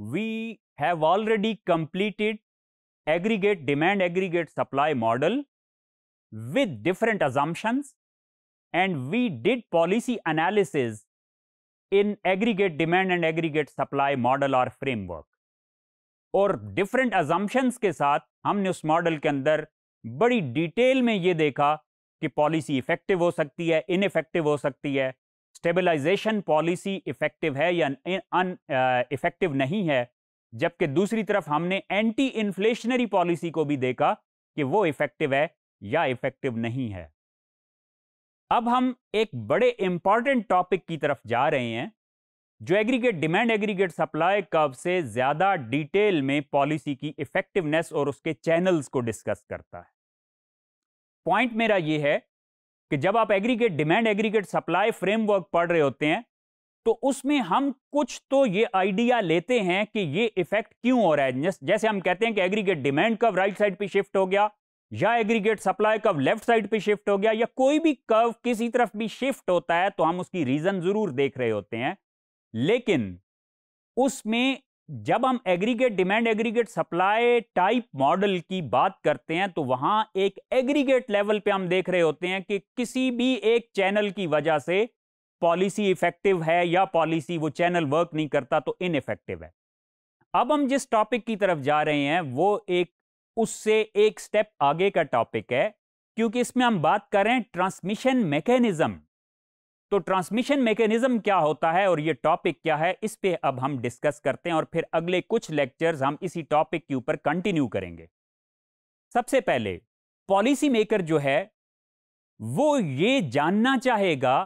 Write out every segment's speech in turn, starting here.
we have already completed aggregate demand aggregate supply model with different assumptions and we did policy analysis in aggregate demand and aggregate supply model or framework और different assumptions के साथ हमने उस model के अंदर बड़ी detail में ये देखा कि पॉलिसी इफेक्टिव हो सकती है इनफेक्टिव हो सकती है स्टेबलाइजेशन पॉलिसी इफ़ेक्टिव है या अन इफ़ेक्टिव नहीं है जबकि दूसरी तरफ हमने एंटी इन्फ्लेशनरी पॉलिसी को भी देखा कि वो इफ़ेक्टिव है या इफ़ेक्टिव नहीं है अब हम एक बड़े इंपॉर्टेंट टॉपिक की तरफ जा रहे हैं जो एग्रीगेट डिमांड एग्रीगेट सप्लाई कब से ज़्यादा डिटेल में पॉलिसी की इफ़ेक्टिवनेस और उसके चैनल्स को डिस्कस करता है पॉइंट मेरा यह है कि जब आप aggregate demand aggregate supply framework पढ़ रहे होते हैं तो उसमें हम कुछ तो ये आइडिया लेते हैं कि ये इफेक्ट क्यों हो रहा है जैसे हम कहते हैं कि एग्रीगेट डिमांड कब राइट साइड पे शिफ्ट हो गया या एग्रीगेट सप्लाई कब लेफ्ट साइड पे शिफ्ट हो गया या कोई भी कव किसी तरफ भी शिफ्ट होता है तो हम उसकी रीजन जरूर देख रहे होते हैं लेकिन उसमें जब हम aggregate demand aggregate supply type model की बात करते हैं तो वहां एक एग्रीगेट लेवल पे हम देख रहे होते हैं कि किसी भी एक चैनल की वजह से पॉलिसी इफेक्टिव है या पॉलिसी वो चैनल वर्क नहीं करता तो इफेक्टिव है अब हम जिस टॉपिक की तरफ जा रहे हैं वो एक उससे एक स्टेप आगे का टॉपिक है क्योंकि इसमें हम बात करें ट्रांसमिशन मैकेनिज्म तो ट्रांसमिशन मैकेनिज्म क्या होता है और ये टॉपिक क्या है इस पे अब हम डिस्कस करते हैं और फिर अगले कुछ लेक्चर्स हम इसी टॉपिक के ऊपर कंटिन्यू करेंगे सबसे पहले पॉलिसी मेकर जो है वो ये जानना चाहेगा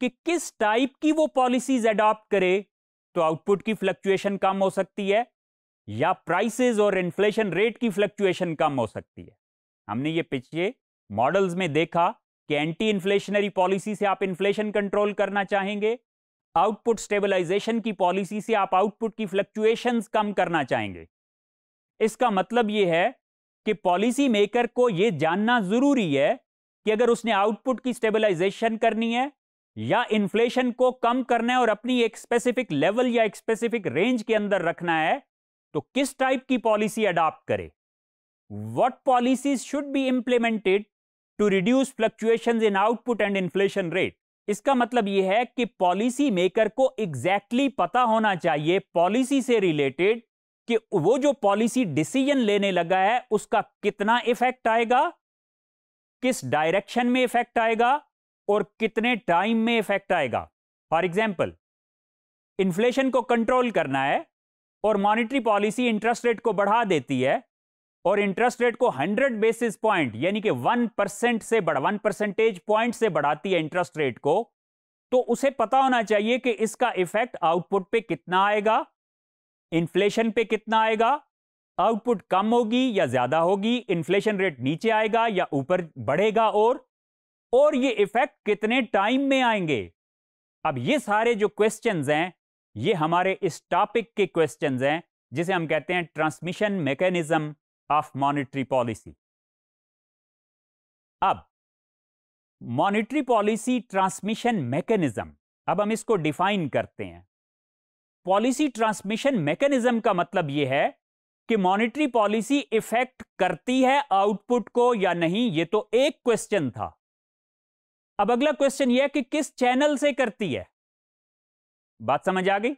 कि किस टाइप की वो पॉलिसीज अडॉप्ट करे तो आउटपुट की फ्लक्चुएशन कम हो सकती है या प्राइसेस और इन्फ्लेशन रेट की फ्लक्चुएशन कम हो सकती है हमने ये पिछले मॉडल्स में देखा कि एंटी इन्फ्लेशनरी पॉलिसी से आप इन्फ्लेशन कंट्रोल करना चाहेंगे आउटपुट स्टेबलाइजेशन की पॉलिसी से आप आउटपुट की फ्लक्चुएशंस कम करना चाहेंगे इसका मतलब यह है कि पॉलिसी मेकर को यह जानना जरूरी है कि अगर उसने आउटपुट की स्टेबलाइजेशन करनी है या इन्फ्लेशन को कम करना है और अपनी एक स्पेसिफिक लेवल या एक स्पेसिफिक रेंज के अंदर रखना है तो किस टाइप की पॉलिसी अडॉप्ट करे what policy should be implemented to reduce fluctuation in output and inflation rate इसका मतलब यह है कि पॉलिसी मेकर को एग्जैक्टली exactly पता होना चाहिए पॉलिसी से रिलेटेड कि वो जो पॉलिसी डिसीजन लेने लगा है उसका कितना इफेक्ट आएगा किस डायरेक्शन में इफेक्ट आएगा और कितने टाइम में इफेक्ट आएगा फॉर एग्जाम्पल इन्फ्लेशन को कंट्रोल करना है और मॉनिटरी पॉलिसी इंटरेस्ट रेट को बढ़ा देती है और इंटरेस्ट रेट को 100 बेसिस पॉइंट यानी कि 1 परसेंट से बढ़ा 1 परसेंटेज पॉइंट से बढ़ाती है इंटरेस्ट रेट को तो उसे पता होना चाहिए कि इसका इफेक्ट आउटपुट पे कितना आएगा इन्फ्लेशन पे कितना आएगा आउटपुट कम होगी या ज्यादा होगी इन्फ्लेशन रेट नीचे आएगा या ऊपर बढ़ेगा और और ये इफेक्ट कितने टाइम में आएंगे अब ये सारे जो क्वेश्चन हैं ये हमारे इस टॉपिक के क्वेश्चन हैं जिसे हम कहते हैं transmission mechanism of monetary policy अब मॉनिटरी पॉलिसी ट्रांसमिशन मैकेनिज्म अब हम इसको डिफाइन करते हैं पॉलिसी ट्रांसमिशन मैकेनिज्म का मतलब यह है कि मॉनिटरी पॉलिसी इफेक्ट करती है आउटपुट को या नहीं यह तो एक क्वेश्चन था अब अगला क्वेश्चन यह है कि किस चैनल से करती है बात समझ आ गई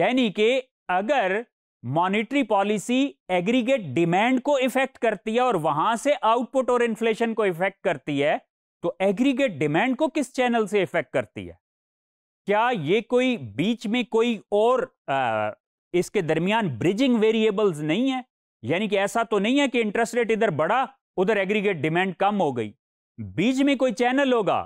यानी कि अगर मॉनिटरी पॉलिसी एग्रीगेट डिमांड को इफेक्ट करती है और वहां से आउटपुट और इन्फ्लेशन को इफेक्ट करती है तो एग्रीगेट डिमांड को किस चैनल से इफेक्ट करती है क्या ये कोई बीच में कोई और आ, इसके दरमियान ब्रिजिंग वेरिएबल्स नहीं है यानी कि ऐसा तो नहीं है कि इंटरेस्ट रेट इधर बढ़ा उधर एग्रीगेट डिमांड कम हो गई बीच में कोई चैनल होगा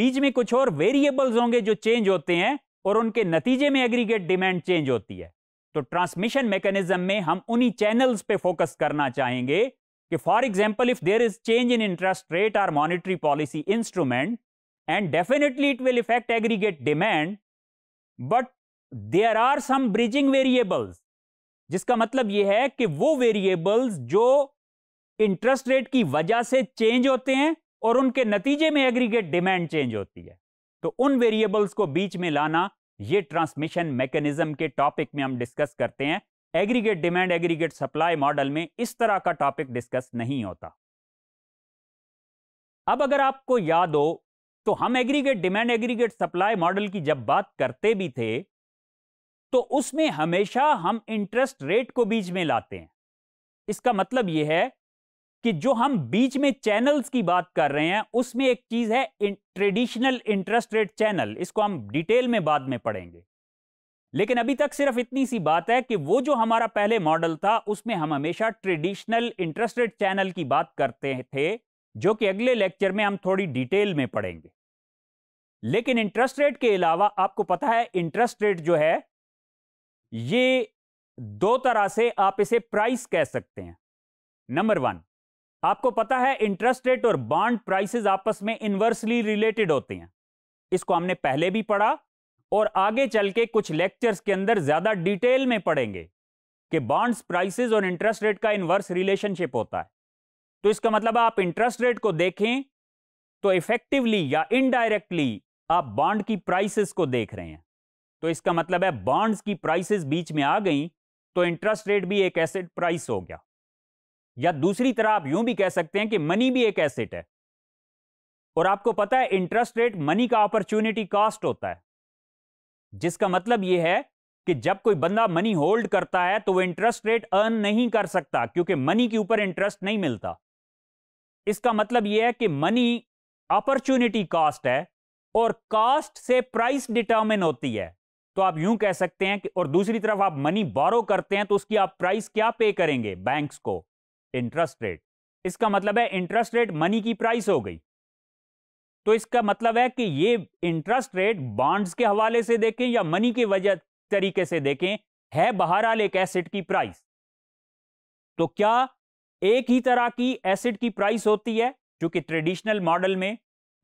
बीच में कुछ और वेरिएबल्स होंगे जो चेंज होते हैं और उनके नतीजे में एग्रीगेट डिमांड चेंज होती है तो ट्रांसमिशन मैकेनिज्म में हम उन्हीं चैनल्स पे फोकस करना चाहेंगे कि for example if there is change in interest rate are monetary policy instrument and definitely it will affect aggregate demand but there are some bridging variables जिसका मतलब यह है कि वो वेरिएबल्स जो इंटरेस्ट रेट की वजह से चेंज होते हैं और उनके नतीजे में एग्रीगेट डिमांड चेंज होती है तो उन वेरिएबल्स को बीच में लाना ये ट्रांसमिशन मैकेनिज्म के टॉपिक में हम डिस्कस करते हैं aggregate demand aggregate supply model में इस तरह का टॉपिक डिस्कस नहीं होता अब अगर आपको याद हो तो हम aggregate demand aggregate supply model की जब बात करते भी थे तो उसमें हमेशा हम इंटरेस्ट रेट को बीच में लाते हैं इसका मतलब यह है कि जो हम बीच में चैनल्स की बात कर रहे हैं उसमें एक चीज है ट्रेडिशनल इंटरेस्ट रेट चैनल इसको हम डिटेल में बाद में पढ़ेंगे लेकिन अभी तक सिर्फ इतनी सी बात है कि वो जो हमारा पहले मॉडल था उसमें हम हमेशा ट्रेडिशनल इंटरेस्ट रेट चैनल की बात करते थे जो कि अगले लेक्चर में हम थोड़ी डिटेल में पढ़ेंगे लेकिन इंटरेस्ट रेट के अलावा आपको पता है इंटरेस्ट रेट जो है ये दो तरह से आप इसे प्राइस कह सकते हैं नंबर वन आपको पता है इंटरेस्ट रेट और बॉन्ड प्राइसेस आपस में इन्वर्सली रिलेटेड होते हैं इसको हमने पहले भी पढ़ा और आगे चल के कुछ लेक्चर्स के अंदर ज्यादा डिटेल में पढ़ेंगे कि बॉन्ड्स प्राइसेस और इंटरेस्ट रेट का इन्वर्स रिलेशनशिप होता है तो इसका मतलब आप इंटरेस्ट रेट को देखें तो इफेक्टिवली या इनडायरेक्टली आप बॉन्ड की प्राइसेस को देख रहे हैं तो इसका मतलब है बॉन्ड्स की प्राइसेस बीच में आ गई तो इंटरेस्ट रेट भी एक एसेट प्राइस हो गया या दूसरी तरह आप यूं भी कह सकते हैं कि मनी भी एक एसेट है और आपको पता है इंटरेस्ट रेट मनी का अपॉर्चुनिटी कॉस्ट होता है जिसका मतलब यह है कि जब कोई बंदा मनी होल्ड करता है तो वो इंटरेस्ट रेट अर्न नहीं कर सकता क्योंकि मनी के ऊपर इंटरेस्ट नहीं मिलता इसका मतलब यह है कि मनी अपॉर्चुनिटी कॉस्ट है और कॉस्ट से प्राइस डिटर्मिन होती है तो आप यूं कह सकते हैं कि और दूसरी तरफ आप मनी बोरो करते हैं तो उसकी आप प्राइस क्या पे करेंगे बैंक्स को इंटरेस्ट रेट इसका मतलब है इंटरेस्ट रेट मनी की प्राइस हो गई तो इसका मतलब है कि ये इंटरेस्ट रेट बॉन्ड्स के हवाले से देखें या मनी के वजह तरीके से देखें है बाहर आल एक एसिड की प्राइस तो क्या एक ही तरह की एसिड की प्राइस होती है जो कि ट्रेडिशनल मॉडल में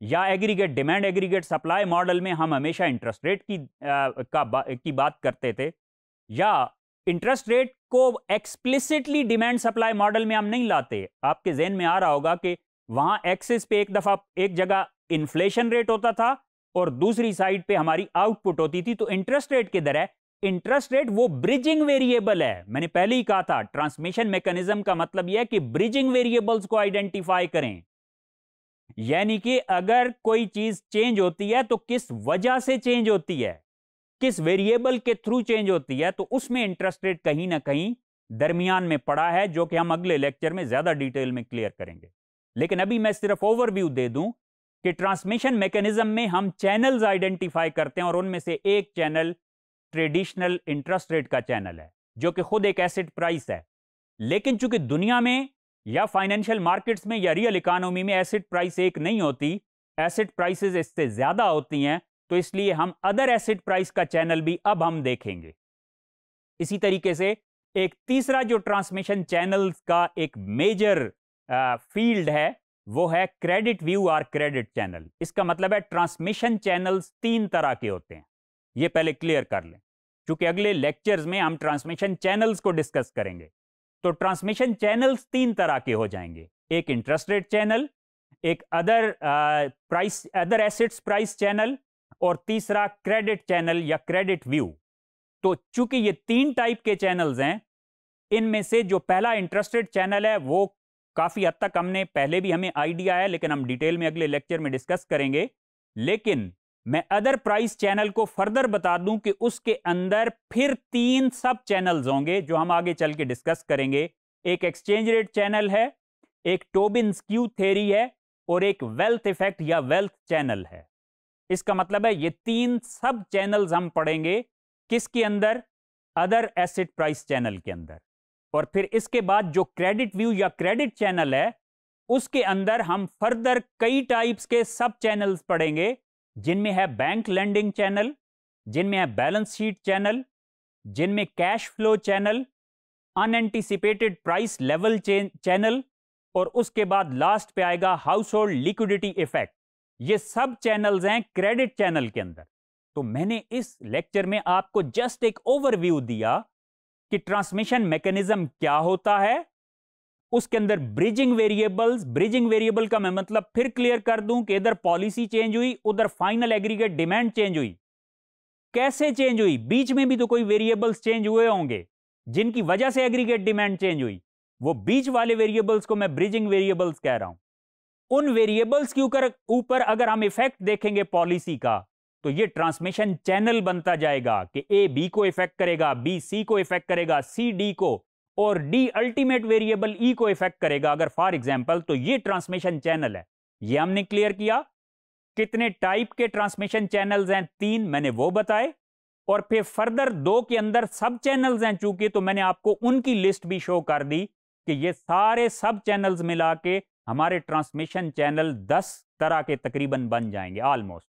या aggregate demand aggregate supply model में हम हमेशा इंटरेस्ट रेट की आ, का की बात करते थे या इंटरेस्ट रेट को एक्सप्लिसिटली डिमांड सप्लाई मॉडल में हम नहीं लाते आपके जहन में आ रहा होगा कि वहां एक्सेस पे एक दफा एक जगह इन्फ्लेशन रेट होता था और दूसरी साइड पे हमारी आउटपुट होती थी तो इंटरेस्ट रेट किधर है इंटरेस्ट रेट वो ब्रिजिंग वेरिएबल है मैंने पहले ही कहा था ट्रांसमिशन मैकेनिज्म का मतलब यह कि ब्रिजिंग वेरिएबल्स को आइडेंटिफाई करें यानी कि अगर कोई चीज चेंज होती है तो किस वजह से चेंज होती है किस वेरिएबल के थ्रू चेंज होती है तो उसमें इंटरेस्ट रेट कहीं ना कहीं दरमियान में पड़ा है जो कि हम अगले लेक्चर में ज़्यादा डिटेल में क्लियर करेंगे लेकिन अभी मैं सिर्फ ओवरव्यू दे दूं कि ट्रांसमिशन मैकेनिज्म में हम चैनल्स आइडेंटिफाई करते हैं और उनमें से एक चैनल ट्रेडिशनल इंटरेस्ट रेट का चैनल है जो कि खुद एक एसेट प्राइस है लेकिन चूंकि दुनिया में या फाइनेंशियल मार्केट्स में या रियल इकोनॉमी में एसेट प्राइस एक नहीं होती एसेट प्राइसेस इससे ज़्यादा होती हैं तो इसलिए हम अदर एसिड प्राइस का चैनल भी अब हम देखेंगे इसी तरीके से एक तीसरा जो ट्रांसमिशन चैनल का एक मेजर फील्ड है वो है क्रेडिट व्यू और क्रेडिट चैनल इसका मतलब है ट्रांसमिशन चैनल्स तीन तरह के होते हैं ये पहले क्लियर कर लें क्योंकि अगले लेक्चर्स में हम ट्रांसमिशन चैनल्स को डिस्कस करेंगे तो ट्रांसमिशन चैनल्स तीन तरह के हो जाएंगे एक इंटरेस्ट रेट चैनल एक other price other assets price channel और तीसरा क्रेडिट चैनल या क्रेडिट व्यू तो चूंकि ये तीन टाइप के चैनल्स हैं इनमें से जो पहला इंटरेस्टेड चैनल है वो काफ़ी हद तक हमने पहले भी हमें आइडिया है लेकिन हम डिटेल में अगले लेक्चर में डिस्कस करेंगे लेकिन मैं अदर प्राइस चैनल को फर्दर बता दूं कि उसके अंदर फिर तीन सब चैनल्स होंगे जो हम आगे चल के डिस्कस करेंगे एक एक्सचेंज रेट चैनल है एक टोबिन स्क्यू थेरी है और एक वेल्थ इफेक्ट या वेल्थ चैनल है इसका मतलब है ये तीन सब चैनल्स हम पढ़ेंगे किसके अंदर अदर एसिड प्राइस चैनल के अंदर और फिर इसके बाद जो क्रेडिट व्यू या क्रेडिट चैनल है उसके अंदर हम फर्दर कई टाइप्स के सब चैनल्स पढ़ेंगे जिनमें है बैंक लैंडिंग चैनल जिनमें है बैलेंस शीट चैनल जिनमें cash flow channel unanticipated price level channel और उसके बाद लास्ट पे आएगा हाउस होल्ड लिक्विडिटी इफेक्ट ये सब चैनल्स हैं क्रेडिट चैनल के अंदर तो मैंने इस लेक्चर में आपको जस्ट एक ओवरव्यू दिया कि ट्रांसमिशन मैकेनिज्म क्या होता है उसके अंदर ब्रिजिंग वेरिएबल्स ब्रिजिंग वेरिएबल का मैं मतलब फिर क्लियर कर दूं कि इधर पॉलिसी चेंज हुई उधर फाइनल एग्रीगेट डिमांड चेंज हुई कैसे चेंज हुई बीच में भी तो कोई वेरिएबल्स चेंज हुए होंगे जिनकी वजह से एग्रीगेट डिमांड चेंज हुई वो बीच वाले वेरिएबल्स को मैं ब्रिजिंग वेरिएबल्स कह रहा हूं उन वेरिएबल्स के ऊपर अगर हम इफेक्ट देखेंगे पॉलिसी का तो ये ट्रांसमिशन चैनल बनता जाएगा कि ए बी को इफेक्ट करेगा बी सी को इफेक्ट करेगा सी डी को और डी अल्टीमेट वेरिएबल ई को इफेक्ट करेगा अगर फॉर एग्जाम्पल तो ये ट्रांसमिशन चैनल है ये हमने क्लियर किया कितने टाइप के ट्रांसमिशन चैनल्स हैं तीन मैंने वो बताए और फिर फर्दर दो के अंदर सब चैनल्स हैं चूंकि तो मैंने आपको उनकी लिस्ट भी शो कर दी कि ये सारे सब चैनल्स मिला के हमारे ट्रांसमिशन चैनल दस तरह के तकरीबन बन जाएंगे ऑलमोस्ट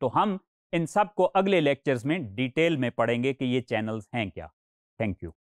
तो हम इन सब को अगले लेक्चर्स में डिटेल में पढ़ेंगे कि ये चैनल्स हैं क्या थैंक यू